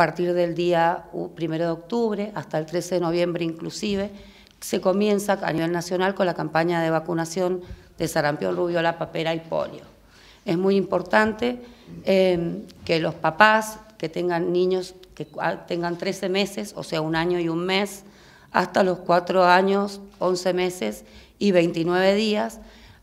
a partir del día 1 de octubre hasta el 13 de noviembre inclusive, se comienza a nivel nacional con la campaña de vacunación de sarampión, la papera y polio. Es muy importante em, que los papás que tengan niños que ah, tengan 13 meses, o sea, un año y un mes, hasta los 4 años, 11 meses y 29 días,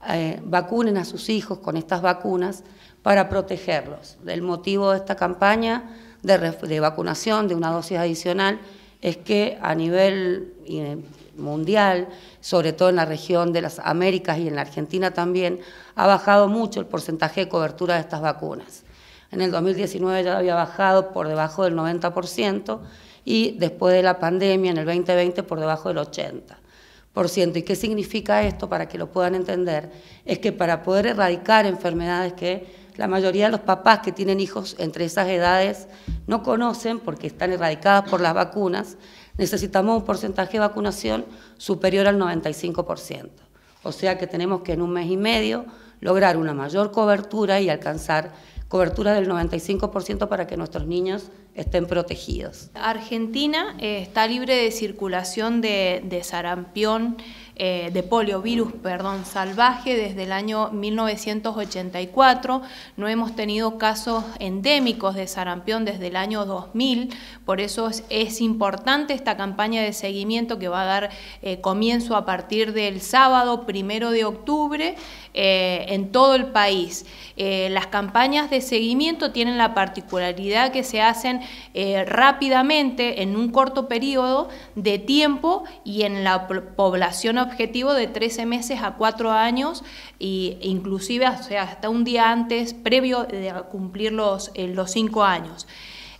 eh, vacunen a sus hijos con estas vacunas para protegerlos. Del motivo de esta campaña de, vacunación, de una dosis adicional, es que a nivel eh, mundial, sobre todo en la región de las Américas y en la Argentina también, ha bajado mucho el porcentaje de cobertura de estas vacunas. En el 2019 ya había bajado por debajo del 90% y después de la pandemia en el 2020 por debajo del 80%. ¿Y qué significa esto para que lo puedan entender? Es que para poder erradicar enfermedades que la mayoría de los papás que tienen hijos entre esas edades no conocen porque están erradicadas por las vacunas. Necesitamos un porcentaje de vacunación superior al 95%. O sea que tenemos que en un mes y medio lograr una mayor cobertura y alcanzar cobertura del 95% para que nuestros niños estén protegidos. Argentina eh, está libre de circulación de, sarampión. Eh, de poliovirus perdón, salvaje desde el año 1984. No hemos tenido casos endémicos de sarampión desde el año 2000. Por eso es, importante esta campaña de seguimiento que va a dar eh, comienzo a partir del sábado primero de octubre eh, en todo el país. las campañas de seguimiento tienen la particularidad que se hacen rápidamente en un corto periodo de tiempo y en la población objetivo de 13 meses a 4 años e inclusive hasta un día antes, previo de cumplir los, eh, los 5 años.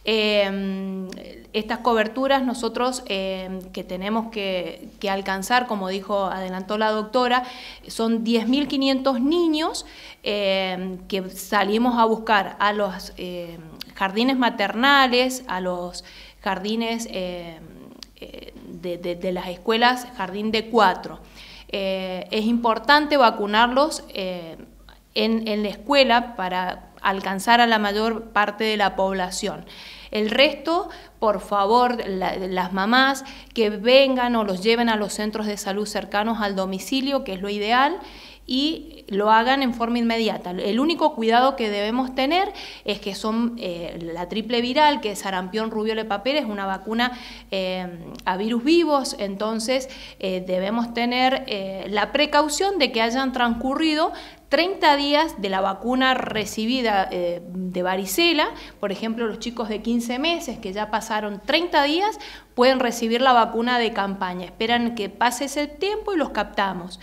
Em, estas coberturas nosotros em, que tenemos que, alcanzar, como dijo, adelantó la doctora, son 10.500 niños em, que salimos a buscar a los jardines maternales, a los jardines de, las escuelas jardín de cuatro. Eh, es importante vacunarlos eh, en, la escuela para alcanzar a la mayor parte de la población. El resto, por favor, las mamás que vengan o los lleven a los centros de salud cercanos al domicilio, que es lo ideal, y lo hagan en forma inmediata. El único cuidado que debemos tener es que son eh, la triple viral, que es sarampión, rubio, y es una vacuna eh, a virus vivos, entonces eh, debemos tener la precaución de que hayan transcurrido 30 días de la vacuna recibida de varicela, por ejemplo, los chicos de 15 meses que ya pasaron 30 días pueden recibir la vacuna de campaña. Esperan que pase ese tiempo y los captamos.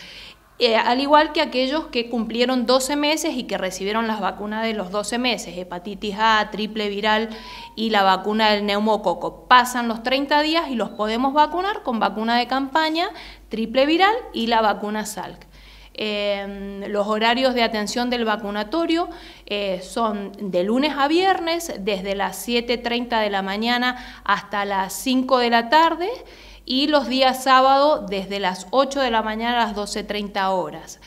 Eh, al igual que aquellos que cumplieron 12 meses y que recibieron las vacunas de los 12 meses, hepatitis A, triple viral y la vacuna del neumococo. Pasan los 30 días y los podemos vacunar con vacuna de campaña, triple viral y la vacuna SALC. Em, los horarios de atención del vacunatorio eh, son de lunes a viernes, desde las 7.30 de la mañana hasta las 5 de la tarde y los días sábado desde las 8 de la mañana a las 12.30 horas.